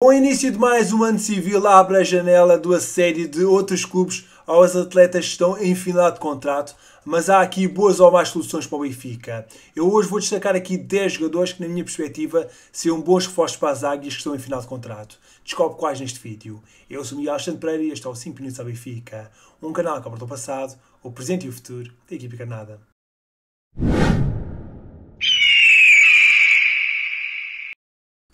Com o início de mais um ano civil, abre a janela do assédio de outros clubes aos atletas que estão em final de contrato, mas há aqui boas ou más soluções para o Benfica. Eu hoje vou destacar aqui 10 jogadores que, na minha perspectiva, seriam bons reforços para as águias que estão em final de contrato. Descobre quais neste vídeo. Eu sou Miguel Alexandre Pereira e este é o 5 Minutos ao Benfica, um canal que aborda o passado, o presente e o futuro da equipe encarnada.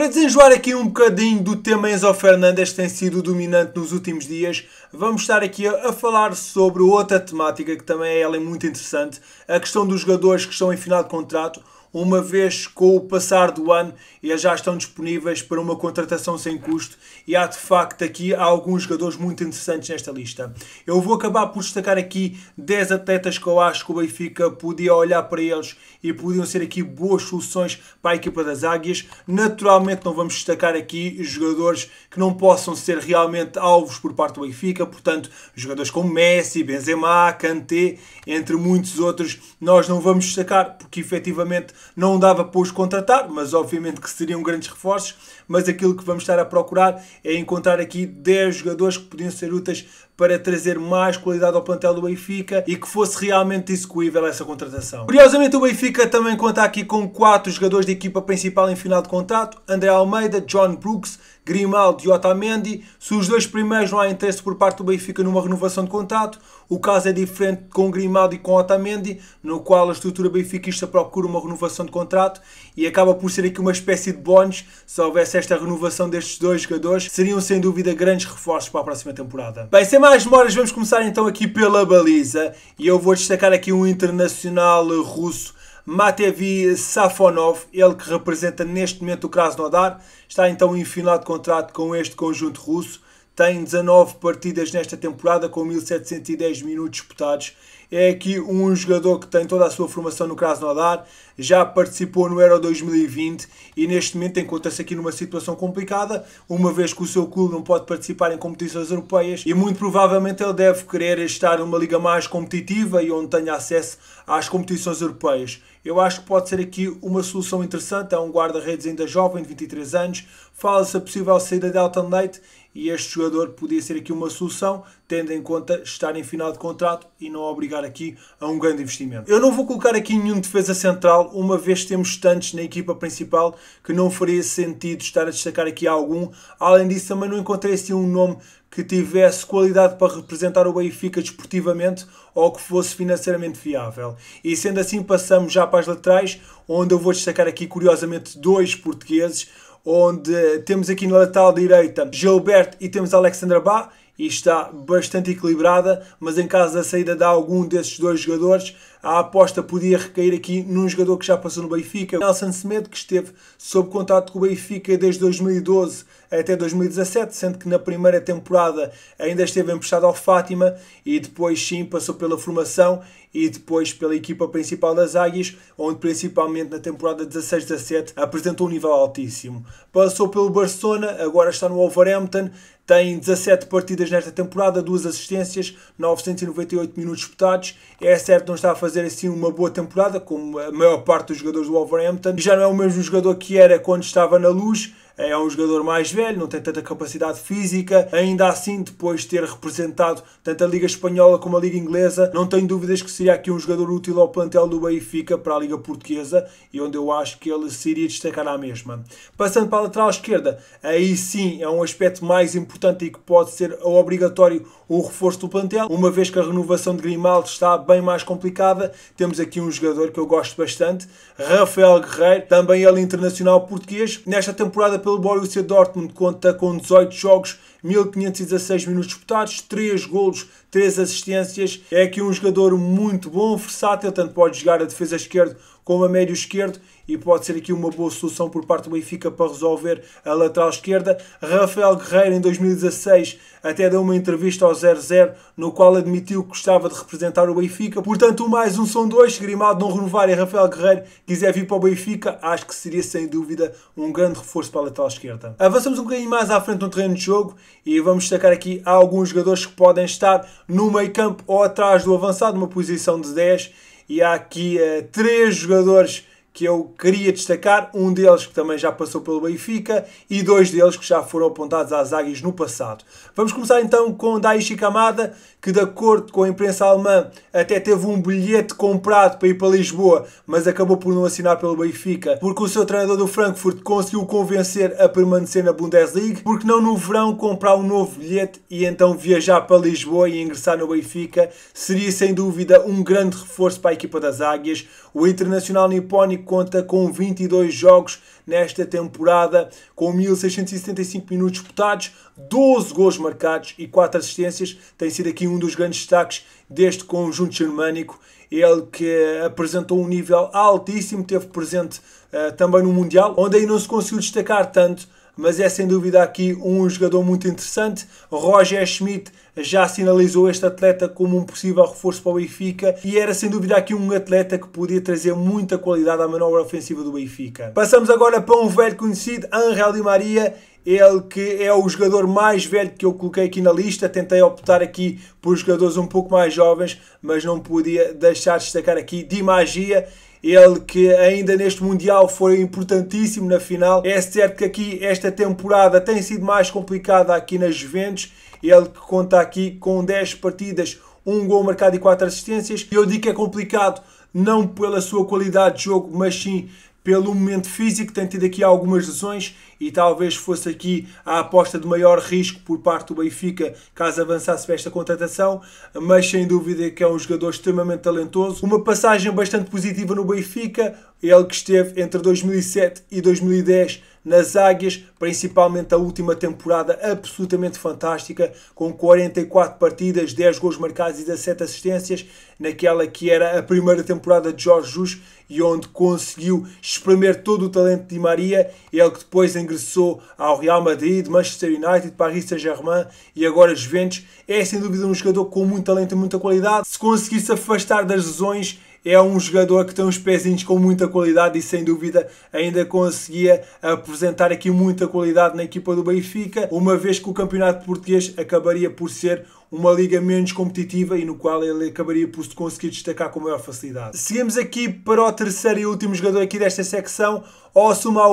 Para desenjoar aqui um bocadinho do tema Enzo Fernandes que tem sido dominante nos últimos dias, vamos estar aqui a falar sobre outra temática que também é, é muito interessante, a questão dos jogadores que estão em final de contrato uma vez com o passar do ano eles já estão disponíveis para uma contratação sem custo e há de facto aqui há alguns jogadores muito interessantes nesta lista. Eu vou acabar por destacar aqui 10 atletas que eu acho que o Benfica podia olhar para eles e podiam ser aqui boas soluções para a equipa das Águias. Naturalmente não vamos destacar aqui jogadores que não possam ser realmente alvos por parte do Benfica, portanto jogadores como Messi, Benzema, Kanté, entre muitos outros, nós não vamos destacar porque efetivamente não dava para os contratar, mas obviamente que seriam grandes reforços. Mas aquilo que vamos estar a procurar é encontrar aqui 10 jogadores que podiam ser úteis para trazer mais qualidade ao plantel do Benfica e que fosse realmente execuível essa contratação. Curiosamente, o Benfica também conta aqui com 4 jogadores da equipa principal em final de contrato: André Almeida, John Brooks, Grimaldo e Otamendi. Se os dois primeiros não há interesse por parte do Benfica numa renovação de contrato, o caso é diferente com Grimaldo e com Otamendi, no qual a estrutura benfiquista procura uma renovação de contrato e acaba por ser aqui uma espécie de bónus. Se houvesse esta renovação destes dois jogadores, seriam sem dúvida grandes reforços para a próxima temporada. Bem, sem mais demoras, vamos começar então aqui pela baliza e eu vou destacar aqui um internacional russo Matevi Safonov, ele que representa neste momento o Krasnodar, está então em final de contrato com este conjunto russo tem 19 partidas nesta temporada com 1710 minutos disputados. É aqui um jogador que tem toda a sua formação no Krasnodar, já participou no Euro 2020 e neste momento encontra-se aqui numa situação complicada, uma vez que o seu clube não pode participar em competições europeias e muito provavelmente ele deve querer estar numa liga mais competitiva e onde tenha acesso às competições europeias. Eu acho que pode ser aqui uma solução interessante, é um guarda-redes ainda jovem, de 23 anos, fala-se a possível saída de Alton Leite e este jogador podia ser aqui uma solução, tendo em conta estar em final de contrato e não obrigar aqui a um grande investimento. Eu não vou colocar aqui nenhum defesa central, uma vez temos tantos na equipa principal que não faria sentido estar a destacar aqui algum. Além disso, também não encontrei assim um nome que tivesse qualidade para representar o Benfica desportivamente ou que fosse financeiramente viável. E sendo assim, passamos já para as laterais, onde eu vou destacar aqui curiosamente dois portugueses onde temos aqui na lateral direita Gilberto e temos Alexandre Ba e está bastante equilibrada, mas em caso da saída de algum desses dois jogadores, a aposta podia recair aqui num jogador que já passou no Benfica, Nelson Semedo, que esteve sob contato com o Benfica desde 2012 até 2017, sendo que na primeira temporada ainda esteve emprestado ao Fátima e depois sim passou pela formação e depois pela equipa principal das Águias, onde principalmente na temporada 16-17 apresentou um nível altíssimo. Passou pelo Barcelona, agora está no Wolverhampton, tem 17 partidas nesta temporada, duas assistências, 998 minutos disputados. É certo, não está a fazer assim uma boa temporada, como a maior parte dos jogadores do Wolverhampton. já não é o mesmo jogador que era quando estava na luz é um jogador mais velho, não tem tanta capacidade física, ainda assim, depois de ter representado tanto a Liga Espanhola como a Liga Inglesa, não tenho dúvidas que seria aqui um jogador útil ao plantel do Benfica para a Liga Portuguesa e onde eu acho que ele se iria destacar à mesma. Passando para a lateral esquerda, aí sim é um aspecto mais importante e que pode ser obrigatório o reforço do plantel, uma vez que a renovação de Grimaldo está bem mais complicada, temos aqui um jogador que eu gosto bastante, Rafael Guerreiro, também ele internacional português, nesta temporada pelo Borussia Dortmund conta com 18 jogos, 1516 minutos disputados, 3 golos, 3 assistências. É aqui um jogador muito bom, versátil, tanto pode jogar a defesa esquerda como a médio esquerdo e pode ser aqui uma boa solução por parte do Benfica para resolver a lateral esquerda. Rafael Guerreiro, em 2016, até deu uma entrevista ao 00, no qual admitiu que gostava de representar o Benfica. Portanto, mais um são dois. Grimaldo não renovar e Rafael Guerreiro quiser vir para o Benfica, acho que seria sem dúvida um grande reforço para a lateral esquerda. Avançamos um bocadinho mais à frente no terreno de jogo e vamos destacar aqui alguns jogadores que podem estar no meio campo ou atrás do avançado, numa posição de 10 e há aqui uh, três jogadores que eu queria destacar, um deles que também já passou pelo Benfica e dois deles que já foram apontados às águias no passado. Vamos começar então com Daichi Kamada, que de acordo com a imprensa alemã até teve um bilhete comprado para ir para Lisboa, mas acabou por não assinar pelo Benfica, porque o seu treinador do Frankfurt conseguiu convencer a permanecer na Bundesliga, porque não no verão comprar um novo bilhete e então viajar para Lisboa e ingressar no Benfica seria sem dúvida um grande reforço para a equipa das águias. O internacional nipónico conta com 22 jogos nesta temporada, com 1.675 minutos disputados, 12 gols marcados e 4 assistências. Tem sido aqui um dos grandes destaques deste conjunto germânico. Ele que apresentou um nível altíssimo, teve presente uh, também no Mundial, onde aí não se conseguiu destacar tanto mas é sem dúvida aqui um jogador muito interessante. Roger Schmidt já sinalizou este atleta como um possível reforço para o Benfica e era sem dúvida aqui um atleta que podia trazer muita qualidade à manobra ofensiva do Benfica. Passamos agora para um velho conhecido, Angel Di Maria, ele que é o jogador mais velho que eu coloquei aqui na lista. Tentei optar aqui por jogadores um pouco mais jovens, mas não podia deixar de destacar aqui Di Magia ele que ainda neste Mundial foi importantíssimo na final. É certo que aqui esta temporada tem sido mais complicada aqui nas Juventus, ele que conta aqui com 10 partidas, um gol marcado e 4 assistências. Eu digo que é complicado não pela sua qualidade de jogo, mas sim pelo momento físico, tem tido aqui algumas lesões e talvez fosse aqui a aposta de maior risco por parte do Benfica caso avançasse para esta contratação, mas sem dúvida que é um jogador extremamente talentoso. Uma passagem bastante positiva no Benfica, ele que esteve entre 2007 e 2010 nas Águias, principalmente a última temporada absolutamente fantástica, com 44 partidas, 10 gols marcados e 17 assistências, naquela que era a primeira temporada de Jorge Jus e onde conseguiu espremer todo o talento de Di Maria, ele que depois ingressou ao Real Madrid, Manchester United, Paris Saint-Germain e agora Juventus, é sem dúvida um jogador com muito talento e muita qualidade. Se conseguir se afastar das lesões, é um jogador que tem uns pezinhos com muita qualidade e sem dúvida ainda conseguia apresentar aqui muita qualidade na equipa do Benfica, uma vez que o campeonato português acabaria por ser uma liga menos competitiva e no qual ele acabaria por se conseguir destacar com maior facilidade. Seguimos aqui para o terceiro e último jogador aqui desta secção, Osuma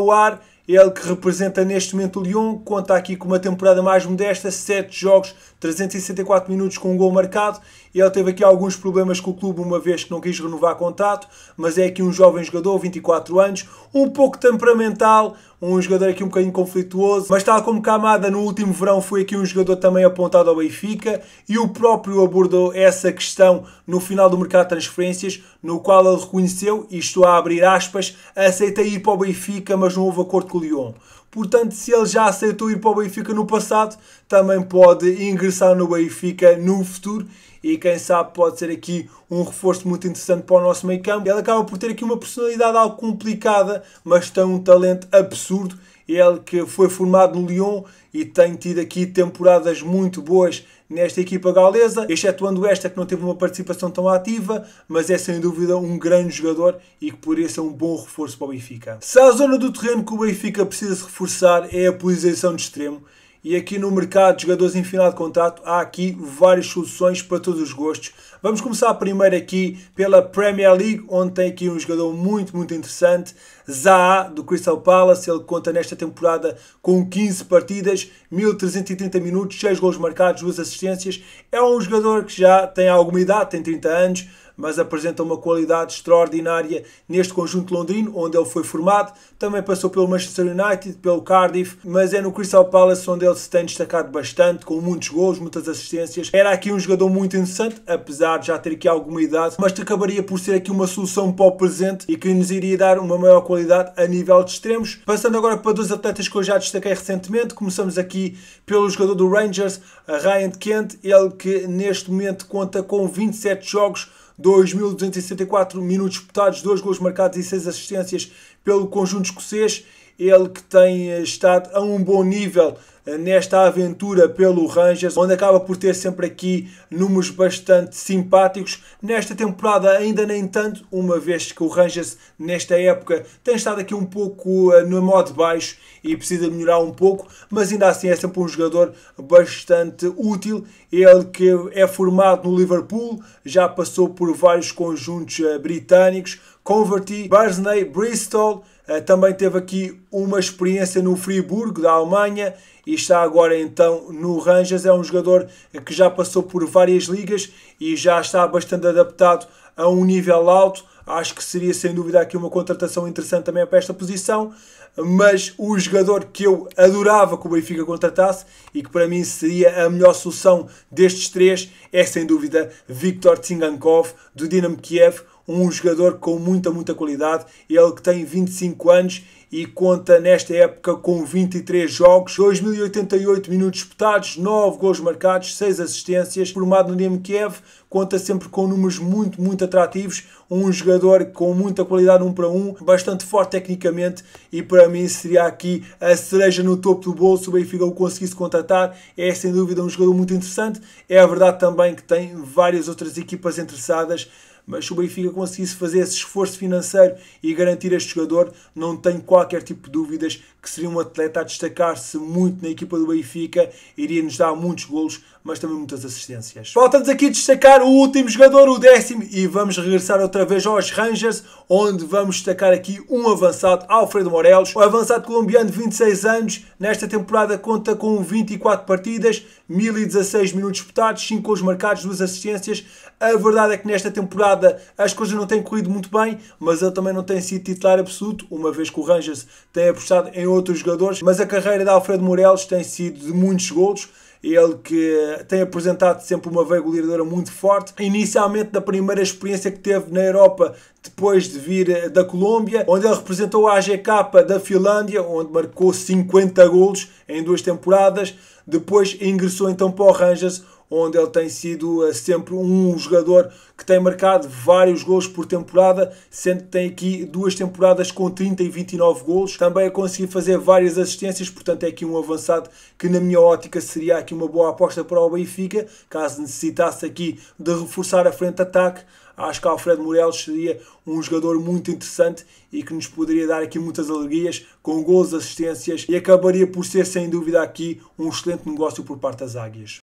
ele que representa neste momento o Lyon, conta aqui com uma temporada mais modesta, 7 jogos, 364 minutos com um gol marcado. Ele teve aqui alguns problemas com o clube, uma vez que não quis renovar contato, mas é aqui um jovem jogador, 24 anos, um pouco temperamental, um jogador aqui um bocadinho conflituoso, mas tal como Camada no último verão foi aqui um jogador também apontado ao Benfica e o próprio abordou essa questão no final do mercado de transferências, no qual ele reconheceu, e estou a abrir aspas, aceitei ir para o Benfica, mas não houve acordo com o Lyon. Portanto, se ele já aceitou ir para o Benfica no passado, também pode ingressar no Benfica no futuro e quem sabe pode ser aqui um reforço muito interessante para o nosso meio campo. Ele acaba por ter aqui uma personalidade algo complicada, mas tem um talento absurdo. Ele que foi formado no Lyon e tem tido aqui temporadas muito boas nesta equipa galesa, excetuando esta que não teve uma participação tão ativa, mas é sem dúvida um grande jogador e que poderia ser é um bom reforço para o Benfica. Se a zona do terreno que o Benfica precisa se reforçar é a posição de extremo, e aqui no mercado de jogadores em final de contrato há aqui várias soluções para todos os gostos. Vamos começar primeiro aqui pela Premier League, onde tem aqui um jogador muito, muito interessante, Zaha, do Crystal Palace. Ele conta nesta temporada com 15 partidas, 1330 minutos, 6 gols marcados, 2 assistências. É um jogador que já tem alguma idade, tem 30 anos, mas apresenta uma qualidade extraordinária neste conjunto londrino, onde ele foi formado. Também passou pelo Manchester United, pelo Cardiff, mas é no Crystal Palace onde ele se tem destacado bastante, com muitos gols, muitas assistências. Era aqui um jogador muito interessante, apesar de já ter aqui alguma idade, mas que acabaria por ser aqui uma solução para o presente e que nos iria dar uma maior qualidade a nível de extremos. Passando agora para dois atletas que eu já destaquei recentemente, começamos aqui pelo jogador do Rangers, Ryan Kent, ele que neste momento conta com 27 jogos 2.264 minutos disputados, 2 gols marcados e 6 assistências pelo conjunto escocês. Ele que tem eh, estado a um bom nível nesta aventura pelo Rangers, onde acaba por ter sempre aqui números bastante simpáticos. Nesta temporada, ainda nem tanto, uma vez que o Rangers, nesta época, tem estado aqui um pouco eh, no modo baixo e precisa melhorar um pouco, mas ainda assim é sempre um jogador bastante útil. Ele que é formado no Liverpool, já passou por vários conjuntos eh, britânicos, Converti, Barnsley, Bristol, eh, também teve aqui uma experiência no Friburgo da Alemanha e está agora então no Rangers. É um jogador que já passou por várias ligas e já está bastante adaptado a um nível alto. Acho que seria sem dúvida aqui uma contratação interessante também para esta posição. Mas o jogador que eu adorava que o Benfica contratasse e que para mim seria a melhor solução destes três é sem dúvida Viktor Tsingankov do Dinamo Kiev, um jogador com muita, muita qualidade. Ele que tem 25 anos e conta nesta época com 23 jogos, 2.088 minutos disputados, 9 gols marcados, 6 assistências. Formado no Dinamo Kiev, conta sempre com números muito, muito atrativos. Um jogador com muita qualidade um para um, bastante forte tecnicamente e para mim seria aqui a cereja no topo do bolso se o Benfica o conseguisse contratar. É sem dúvida um jogador muito interessante. É a verdade também que tem várias outras equipas interessadas mas se o Benfica conseguisse fazer esse esforço financeiro e garantir este jogador, não tenho qualquer tipo de dúvidas que seria um atleta a destacar-se muito na equipa do Benfica, iria nos dar muitos golos, mas também muitas assistências. Falta-nos aqui destacar o último jogador, o décimo, e vamos regressar outra vez aos Rangers, onde vamos destacar aqui um avançado, Alfredo Morelos. O avançado colombiano, de 26 anos, nesta temporada conta com 24 partidas, 1016 minutos disputados, 5 gols marcados, 2 assistências. A verdade é que nesta temporada as coisas não têm corrido muito bem, mas ele também não tem sido titular absoluto, uma vez que o Rangers tem apostado em outros jogadores. Mas a carreira de Alfredo Morelos tem sido de muitos golos ele que tem apresentado sempre uma veia goleadora muito forte. Inicialmente, da primeira experiência que teve na Europa, depois de vir eh, da Colômbia, onde ele representou a AGK da Finlândia, onde marcou 50 golos em duas temporadas. Depois ingressou então para o Rangers, onde ele tem sido eh, sempre um jogador que tem marcado vários gols por temporada, sendo que tem aqui duas temporadas com 30 e 29 gols, também a conseguir fazer várias assistências, portanto é aqui um avançado que na minha ótica seria aqui uma boa aposta para o Benfica, caso necessitasse aqui de reforçar a frente de ataque, acho que Alfredo Morelos seria um jogador muito interessante e que nos poderia dar aqui muitas alegrias com gols, assistências e acabaria por ser sem dúvida aqui um excelente negócio por parte das Águias.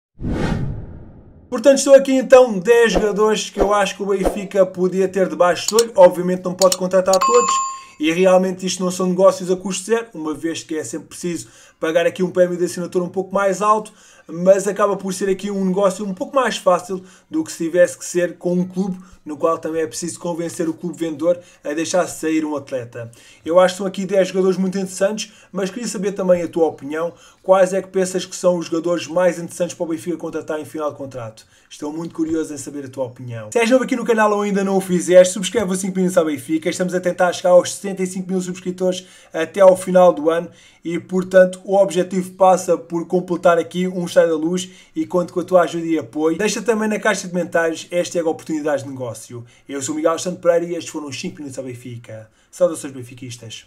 Portanto, estou aqui então 10 jogadores que eu acho que o Benfica podia ter debaixo do olho. Obviamente não pode contratar todos. E realmente isto não são negócios a custo zero, uma vez que é sempre preciso pagar aqui um prémio de assinatura um pouco mais alto mas acaba por ser aqui um negócio um pouco mais fácil do que se tivesse que ser com um clube, no qual também é preciso convencer o clube vendedor a deixar sair um atleta. Eu acho que são aqui 10 jogadores muito interessantes, mas queria saber também a tua opinião. Quais é que pensas que são os jogadores mais interessantes para o Benfica contratar em final de contrato? Estou muito curioso em saber a tua opinião. Se és novo aqui no canal ou ainda não o fizeste, subscreve o 5 Minutos ao Benfica. Estamos a tentar chegar aos 65 mil subscritores até ao final do ano e, portanto, o objetivo passa por completar aqui um sai da luz e conto com a tua ajuda e apoio. Deixa também na caixa de comentários esta é a oportunidade de negócio. Eu sou o Miguel Santo Pereira e estes foram os 5 minutos ao Benfica. Saudações benfiquistas.